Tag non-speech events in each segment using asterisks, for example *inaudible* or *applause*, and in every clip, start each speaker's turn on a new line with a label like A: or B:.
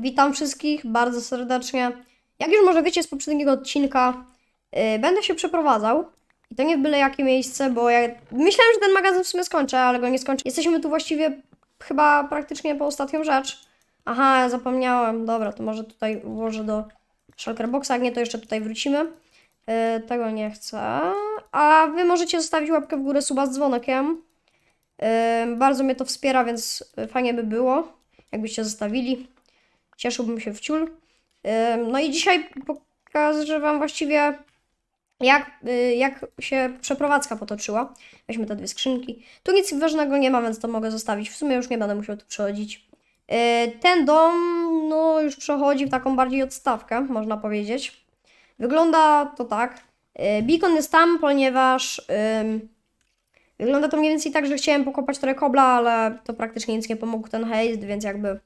A: Witam wszystkich bardzo serdecznie. Jak już może wiecie z poprzedniego odcinka, yy, będę się przeprowadzał. I to nie w byle jakie miejsce, bo ja myślałem, że ten magazyn w sumie skończę, ale go nie skończę. Jesteśmy tu właściwie chyba praktycznie po ostatnią rzecz. Aha, zapomniałem. Dobra, to może tutaj włożę do shulker boxa, jak nie to jeszcze tutaj wrócimy. Yy, tego nie chcę. A wy możecie zostawić łapkę w górę, suba z dzwonekiem Yy, bardzo mnie to wspiera, więc fajnie by było, jakbyście zostawili cieszyłbym się w ciul. No i dzisiaj pokażę Wam właściwie, jak, y, jak się przeprowadzka potoczyła. Weźmy te dwie skrzynki. Tu nic ważnego nie ma, więc to mogę zostawić. W sumie już nie będę musiał tu przechodzić. Y, ten dom, no już przechodzi w taką bardziej odstawkę, można powiedzieć. Wygląda to tak. Y, beacon jest tam, ponieważ... Wygląda to mniej więcej tak, że chciałem pokopać trochę kobla, ale to praktycznie nic nie pomógł ten hejst, więc jakby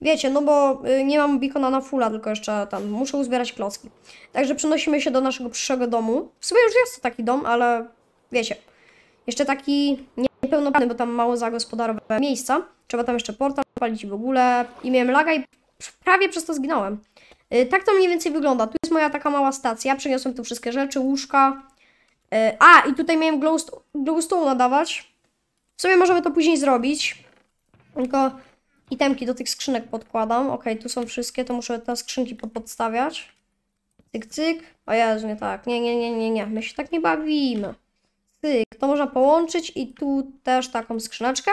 A: Wiecie, no bo y, nie mam beacona na fulla, tylko jeszcze tam muszę uzbierać klocki. Także przenosimy się do naszego przyszłego domu. W sumie już jest taki dom, ale wiecie. Jeszcze taki niepełnoprawny, bo tam mało zagospodarowane miejsca. Trzeba tam jeszcze portal palić w ogóle. I miałem laga i prawie przez to zginąłem. Y, tak to mniej więcej wygląda. Tu jest moja taka mała stacja. Przeniosłem tu wszystkie rzeczy, łóżka. Y, a, i tutaj miałem glowstone nadawać. W sumie możemy to później zrobić. Tylko itemki do tych skrzynek podkładam. Ok, tu są wszystkie, to muszę te skrzynki podstawiać. Cyk, cyk. O Jezu, nie tak. Nie, nie, nie, nie, nie. My się tak nie bawimy. Cyk. To można połączyć i tu też taką skrzyneczkę.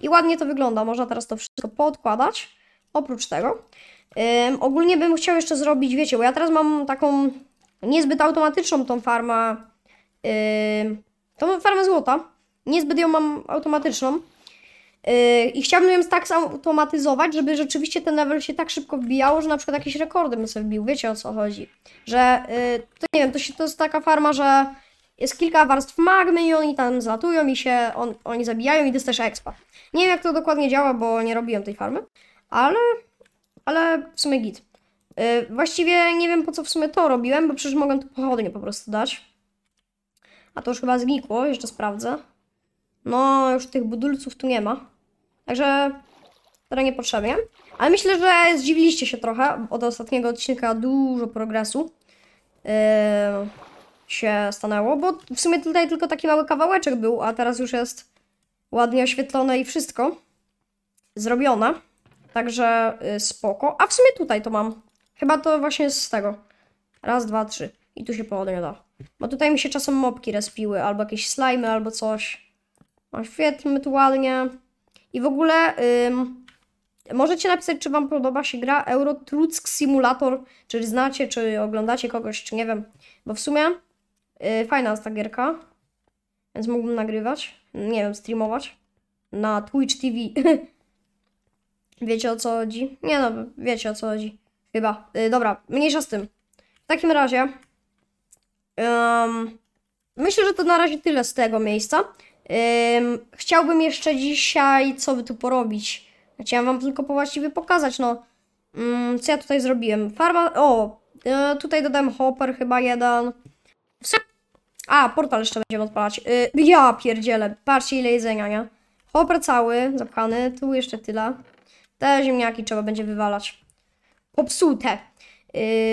A: I ładnie to wygląda. Można teraz to wszystko podkładać. Oprócz tego. ogólnie bym chciał jeszcze zrobić, wiecie, bo ja teraz mam taką niezbyt automatyczną tą farmę. Yy, tą farmę złota. Niezbyt ją mam automatyczną. I chciałbym ją tak zautomatyzować, żeby rzeczywiście ten level się tak szybko wbijało, że na przykład jakieś rekordy bym sobie wbił, wiecie o co chodzi. Że, y, to nie wiem, to, się, to jest taka farma, że jest kilka warstw magmy i oni tam zlatują i się on, oni zabijają i dostajesz expa. Nie wiem jak to dokładnie działa, bo nie robiłem tej farmy, ale, ale w sumie git. Y, właściwie nie wiem po co w sumie to robiłem, bo przecież mogłem to pochodnie po prostu dać. A to już chyba znikło, jeszcze sprawdzę. No, już tych budulców tu nie ma. Także to niepotrzebnie. Ale myślę, że zdziwiliście się trochę. Od ostatniego odcinka dużo progresu yy, się stanęło, bo w sumie tutaj tylko taki mały kawałeczek był, a teraz już jest ładnie oświetlone i wszystko zrobione. Także yy, spoko. A w sumie tutaj to mam. Chyba to właśnie jest z tego. Raz, dwa, trzy. I tu się południe da. Bo tutaj mi się czasem mopki respiły, albo jakieś slajmy, albo coś. Oświetlmy tu ładnie. I w ogóle możecie napisać, czy Wam podoba się gra Euro Truck Simulator, czy znacie, czy oglądacie kogoś, czy nie wiem. Bo w sumie yy, fajna jest ta gierka, więc mógłbym nagrywać, nie wiem, streamować na Twitch TV. *laughs* wiecie o co chodzi? Nie no, wiecie o co chodzi. Chyba. Yy, dobra, mniejsza z tym. W takim razie... Um, myślę, że to na razie tyle z tego miejsca chciałbym jeszcze dzisiaj, co by tu porobić? Chciałam znaczy, wam tylko właściwie pokazać, no. Mm, co ja tutaj zrobiłem? Farma, o, e, tutaj dodałem hopper chyba jeden. A, portal jeszcze będziemy odpalać. Y, ja pierdzielę, patrzcie ile jedzenia, nie? Hopper cały, zapchany, tu jeszcze tyle. Te ziemniaki trzeba będzie wywalać. Popsute.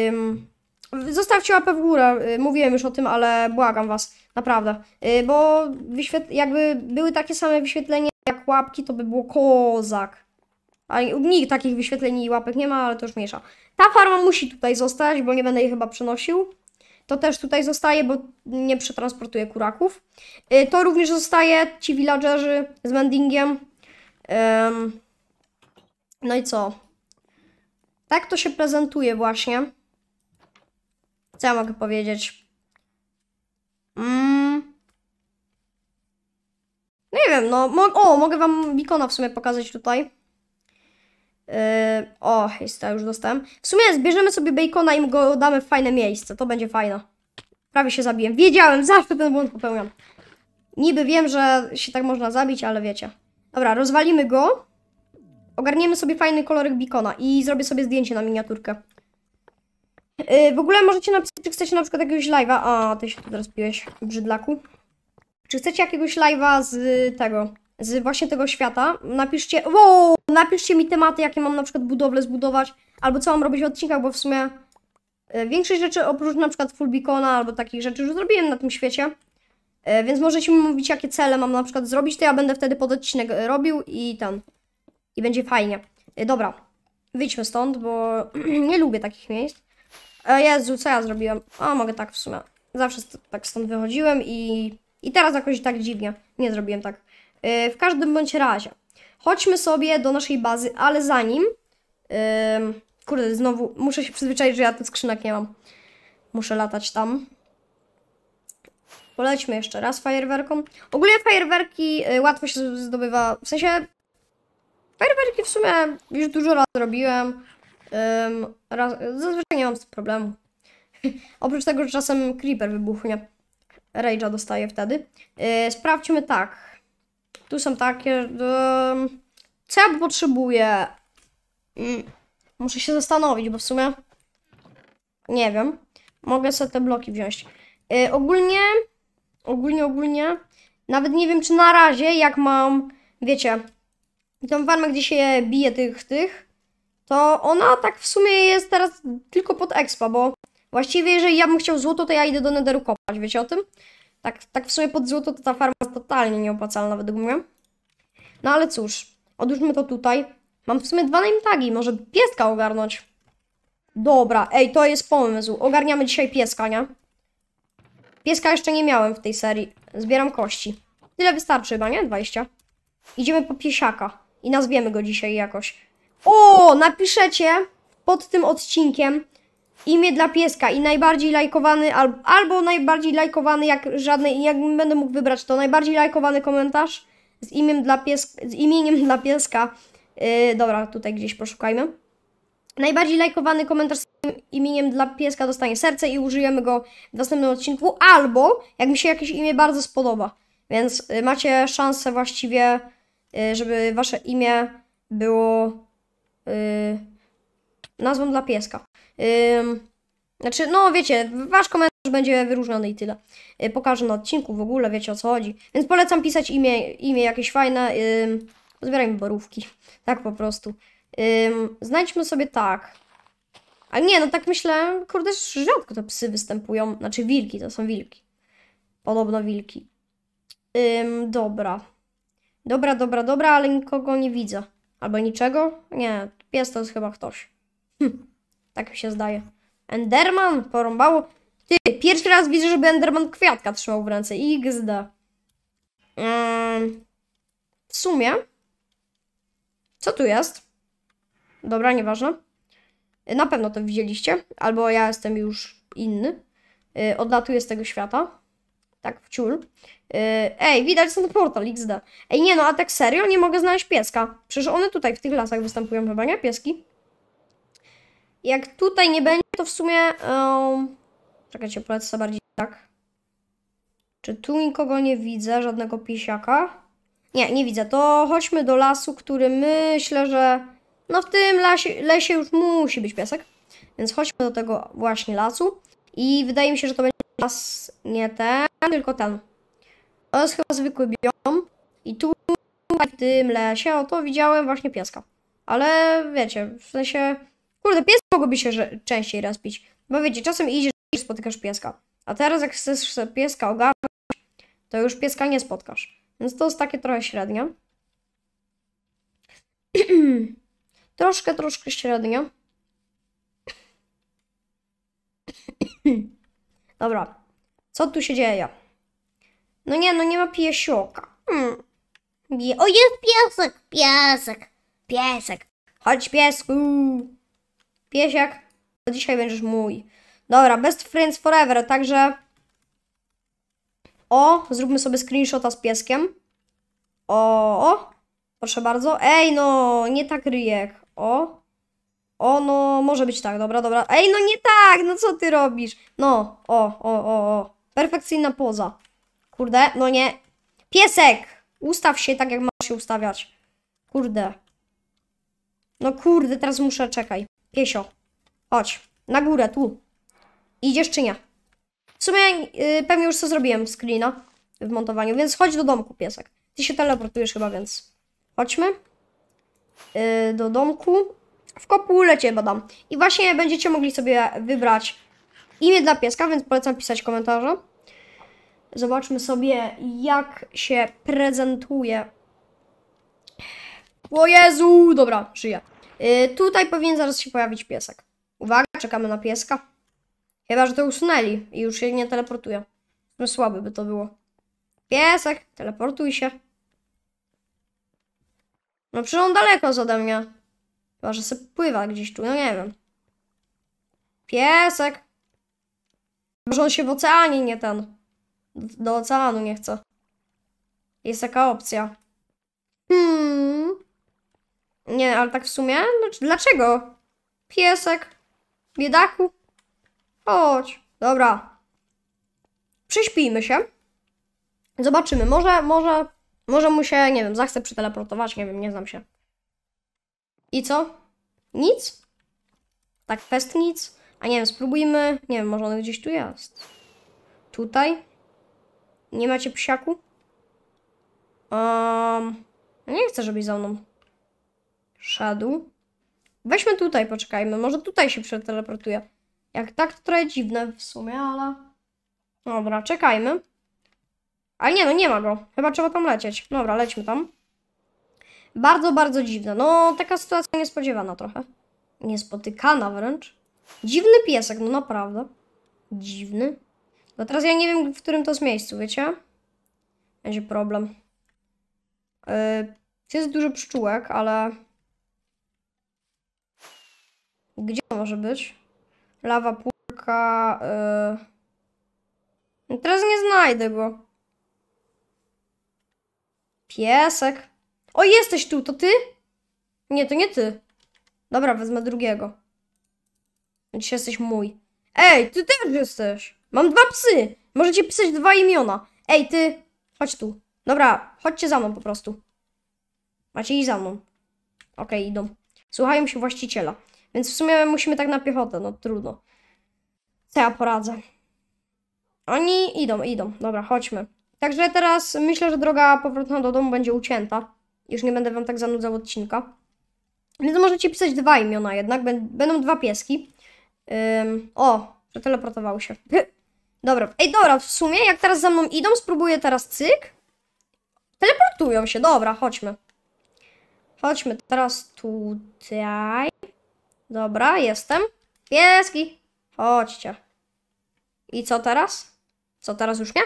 A: Ym, Zostawcie łapę w górę, y, mówiłem już o tym, ale błagam was, naprawdę. Y, bo jakby były takie same wyświetlenia jak łapki, to by było kozak. A nikt takich wyświetleń i łapek nie ma, ale to już mniejsza. Ta farma musi tutaj zostać, bo nie będę jej chyba przenosił. To też tutaj zostaje, bo nie przetransportuję kuraków. Y, to również zostaje, ci villagerzy z mendingiem. No i co? Tak to się prezentuje właśnie. Co ja mogę powiedzieć? Mm. No nie wiem, no. Mo o, mogę wam Bikona w sumie pokazać tutaj. Yy, o, jest to już dostałem. W sumie zbierzemy sobie Bacona i go damy w fajne miejsce. To będzie fajne. Prawie się zabiłem. Wiedziałem, zawsze ten błąd popełniam. Niby wiem, że się tak można zabić, ale wiecie. Dobra, rozwalimy go. Ogarniemy sobie fajny kolorek Bikona i zrobię sobie zdjęcie na miniaturkę. Yy, w ogóle możecie napisać, czy chcecie na przykład jakiegoś live'a. A, ty się tu teraz piłeś, brzydlaku. Czy chcecie jakiegoś live'a z tego, z właśnie tego świata? Napiszcie, wow, napiszcie mi tematy, jakie mam na przykład budowle zbudować, albo co mam robić w odcinkach, bo w sumie y, większość rzeczy oprócz na przykład beacona, albo takich rzeczy już zrobiłem na tym świecie. Y, więc możecie mi mówić, jakie cele mam na przykład zrobić, to ja będę wtedy pod odcinek y, robił i ten. I będzie fajnie. Dobra, wyjdźmy stąd, bo *clears throat* nie lubię takich miejsc. E, Jezu, co ja zrobiłem? O, mogę tak w sumie. Zawsze st tak stąd wychodziłem i, i teraz jakoś tak dziwnie. Nie zrobiłem tak. E, w każdym bądź razie. Chodźmy sobie do naszej bazy, ale zanim... E, kurde, znowu muszę się przyzwyczaić, że ja tych skrzynek nie mam. Muszę latać tam. Polećmy jeszcze raz fajerwerkom. Ogólnie fajerwerki e, łatwo się zdobywa, w sensie... Fajerwerki w sumie już dużo lat robiłem. Um, raz, zazwyczaj nie mam z problemu. *laughs* Oprócz tego, że czasem creeper wybuchnie. Rage'a dostaje wtedy. Yy, sprawdźmy tak. Tu są takie... co ja potrzebuję? Mm, muszę się zastanowić, bo w sumie... Nie wiem. Mogę sobie te bloki wziąć. Yy, ogólnie... Ogólnie, ogólnie... Nawet nie wiem, czy na razie, jak mam... Wiecie... Tą farmę, gdzie się bije tych, tych to ona tak w sumie jest teraz tylko pod expa, bo właściwie jeżeli ja bym chciał złoto, to ja idę do netheru kopać, wiecie o tym? Tak, tak w sumie pod złoto to ta farma jest totalnie nieopłacalna według mnie. No ale cóż, odłóżmy to tutaj. Mam w sumie dwa name tagi, może pieska ogarnąć. Dobra, ej, to jest pomysł. Ogarniamy dzisiaj pieska, nie? Pieska jeszcze nie miałem w tej serii. Zbieram kości. Tyle wystarczy chyba, nie? 20. Idziemy po piesiaka i nazwiemy go dzisiaj jakoś. O, napiszecie pod tym odcinkiem imię dla pieska i najbardziej lajkowany, albo, albo najbardziej lajkowany, jak żadnej, jak będę mógł wybrać, to najbardziej lajkowany komentarz z, imieniem dla pieska, z imieniem dla pieska. Yy, dobra, tutaj gdzieś poszukajmy. Najbardziej lajkowany komentarz z imieniem dla pieska dostanie serce i użyjemy go w następnym odcinku, albo jak mi się jakieś imię bardzo spodoba. Więc y, macie szansę właściwie, y, żeby wasze imię było Yy, nazwą dla pieska. Znaczy, no wiecie, wasz komentarz będzie wyróżniony i tyle. Yy, pokażę na odcinku w ogóle, wiecie o co chodzi. Więc polecam pisać imię, imię jakieś fajne. Yy, zbierajmy borówki. *laughs* Tak po prostu. Yy, znajdźmy sobie tak. A nie, no tak myślę, kurde, rzadko te psy występują. Znaczy wilki, to są wilki. Podobno wilki. dobra. Dobra, dobra, dobra, ale nikogo nie widzę. Albo niczego? Nie, pies to jest chyba ktoś. Hm, tak mi się zdaje. Enderman? Porąbało? Ty, pierwszy raz widzę, żeby Enderman kwiatka trzymał w ręce. XD. Ym, w sumie... Co tu jest? Dobra, nieważne. Na pewno to widzieliście. Albo ja jestem już inny. Y, od latu jest tego świata ciul. Y, ej, widać ten portal XD. Ej, nie no, a tak serio? Nie mogę znaleźć pieska. Przecież one tutaj w tych lasach występują chyba, nie? Pieski. Jak tutaj nie będzie, to w sumie... Um... Czekajcie, polecę bardziej tak. Czy tu nikogo nie widzę? Żadnego pisiaka? Nie, nie widzę. To chodźmy do lasu, który myślę, że... No w tym lasie, lesie już musi być piesek. Więc chodźmy do tego właśnie lasu. I wydaje mi się, że to będzie oraz nie ten, tylko ten. Oraz chyba zwykły biom. I tu w tym lesie, To widziałem właśnie pieska. Ale wiecie, w sensie... Kurde, pies mogłoby się że częściej raz pić. Bo wiecie, czasem idziesz i spotykasz pieska. A teraz jak chcesz pieska ogarnąć, to już pieska nie spotkasz. Więc to jest takie trochę średnie. *clears throat* troszkę, troszkę średnie. *clears throat* Dobra. Co tu się dzieje? No nie, no nie ma piesioka. Hmm. o, jest piesek! Piesek! Piesek! Chodź piesku! Piesiek, to dzisiaj będziesz mój. Dobra, best friends forever, także... O, zróbmy sobie screenshota z pieskiem. O, o, proszę bardzo. Ej, no, nie tak ryjek. O, o, no, może być tak, dobra, dobra. Ej, no nie tak, no co ty robisz? No, o, o, o, o. Perfekcyjna poza. Kurde, no nie. Piesek! Ustaw się tak, jak masz się ustawiać. Kurde. No kurde, teraz muszę, czekaj. Piesio, chodź. Na górę, tu. Idziesz czy nie? W sumie yy, pewnie już co zrobiłem screena w montowaniu, więc chodź do domku, piesek. Ty się teleportujesz chyba, więc chodźmy. Yy, do domku w kopulecie badam. I właśnie będziecie mogli sobie wybrać imię dla pieska, więc polecam pisać komentarze. Zobaczmy sobie, jak się prezentuje. O Jezu! Dobra, żyję. Yy, tutaj powinien zaraz się pojawić piesek. Uwaga, czekamy na pieska. Chyba, że to usunęli i już się nie teleportuje. No słaby by to było. Piesek, teleportuj się. No przecież on daleko jest ode mnie. Może sobie pływa gdzieś tu, no nie wiem. Piesek! Może on się w oceanie nie ten. Do, oceanu nie chce. Jest taka opcja. Hmm. Nie, ale tak w sumie? Znaczy, dlaczego? Piesek. Biedaku. Chodź. Dobra. Przyśpijmy się. Zobaczymy. Może, może, może mu się, nie wiem, zachce przyteleportować. Nie wiem, nie znam się. I co? Nic? Tak fest nic? A nie wiem, spróbujmy. Nie wiem, może on gdzieś tu jest. Tutaj? Nie macie psiaku? Um, nie chcę, żebyś za mną szedł. Weźmy tutaj, poczekajmy. Może tutaj się przeteleportuje. Jak tak, to trochę dziwne w sumie, ale... Dobra, czekajmy. Ale nie, no nie ma go. Chyba trzeba tam lecieć. Dobra, lećmy tam. Bardzo, bardzo dziwna. No, taka sytuacja niespodziewana trochę. Niespotykana wręcz. Dziwny piesek, no naprawdę. Dziwny. No teraz ja nie wiem, w którym to jest miejscu, wiecie? Będzie problem. Yy, jest dużo pszczółek, ale... Gdzie to może być? Lawa, pulka... Yy... No teraz nie znajdę go. Piesek. O, jesteś tu, to ty? Nie, to nie ty. Dobra, wezmę drugiego. Dziś jesteś mój. Ej, ty też jesteś. Mam dwa psy. Możecie pisać dwa imiona. Ej, ty, chodź tu. Dobra, chodźcie za mną po prostu. Macie i za mną. Okej, okay, idą. Słuchają się właściciela. Więc w sumie musimy tak na piechotę, no trudno. Co ja poradzę? Oni idą, idą. Dobra, chodźmy. Także teraz myślę, że droga powrotna do domu będzie ucięta. Już nie będę Wam tak zanudzał odcinka. Więc możecie pisać dwa imiona jednak, będą dwa pieski. Um, o, przeteleportował się. *laughs* Dobra, ej dobra, w sumie jak teraz za mną idą, spróbuję teraz cyk. Teleportują się, dobra, chodźmy. Chodźmy teraz tutaj. Dobra, jestem. Pieski, chodźcie. I co teraz? Co teraz już nie?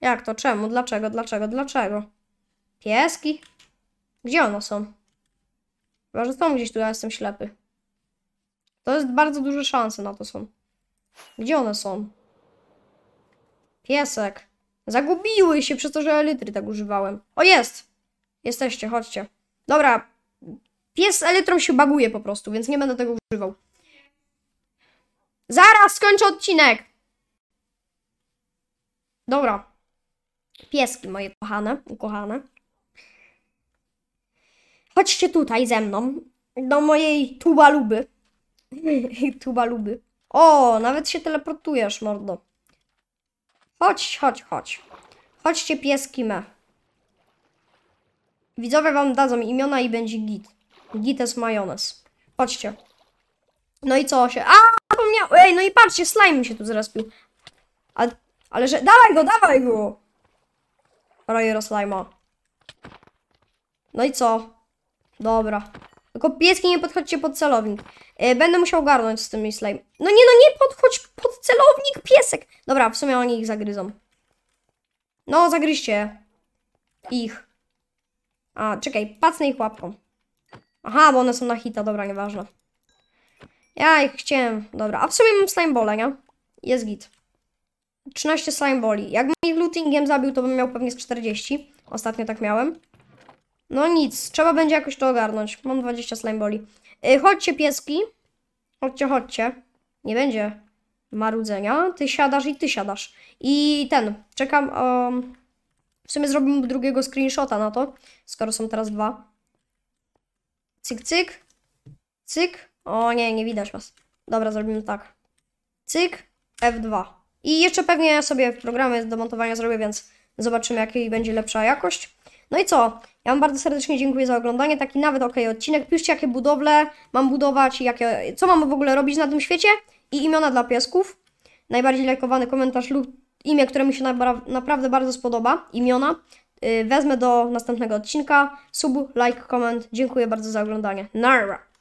A: Jak to? Czemu? Dlaczego? Dlaczego? Dlaczego? Pieski? Gdzie one są? Może są gdzieś tu, ja jestem ślepy. To jest bardzo duże szanse na to są. Gdzie one są? Piesek. Zagubiły się przez to, że elitry tak używałem. O, jest! Jesteście, chodźcie. Dobra. Pies z elitrą się baguje po prostu, więc nie będę tego używał. Zaraz skończę odcinek! Dobra. Pieski moje kochane, ukochane. Chodźcie tutaj ze mną, do mojej tubaluby. *laughs* tubaluby. O, nawet się teleportujesz, mordo. Chodź, chodź, chodź. Chodźcie, pieski me. Widzowie wam dadzą imiona i będzie git. Gites majonez. Chodźcie. No i co się... A, zapomniał... Ej, no i patrzcie, slime się tu zrespił. A, ale że... Dawaj go, dawaj go! Rojero slajma. No i co? Dobra. Tylko pieski nie podchodźcie pod celownik. E, będę musiał garnąć z tym slime. No nie, no nie podchodź pod celownik, piesek. Dobra, w sumie oni ich zagryzą. No, zagryźcie. Ich. A, czekaj, pacnę ich łapką. Aha, bo one są na hita, dobra, nieważne. Ja ich chciałem, dobra. A w sumie mam slime bole, nie? Jest git. 13 slime boli. Jakbym ich lootingiem zabił, to bym miał pewnie z 40. Ostatnio tak miałem. No nic, trzeba będzie jakoś to ogarnąć. Mam 20 slime boli. Y, chodźcie, pieski. Chodźcie, chodźcie. Nie będzie marudzenia. Ty siadasz i ty siadasz. I ten, czekam. Um, w sumie zrobimy drugiego screenshota na to, skoro są teraz dwa. Cyk, cyk. Cyk. O nie, nie widać was. Dobra, zrobimy tak. Cyk, F2. I jeszcze pewnie sobie programy do montowania zrobię, więc zobaczymy, jaki będzie lepsza jakość. No i co? Ja Wam bardzo serdecznie dziękuję za oglądanie, taki nawet ok odcinek. Piszcie jakie budowle mam budować, jakie, co mam w ogóle robić na tym świecie i imiona dla piesków. Najbardziej lajkowany komentarz lub imię, które mi się naprawdę bardzo spodoba, imiona, y, wezmę do następnego odcinka. Sub, like, comment. Dziękuję bardzo za oglądanie. Nara!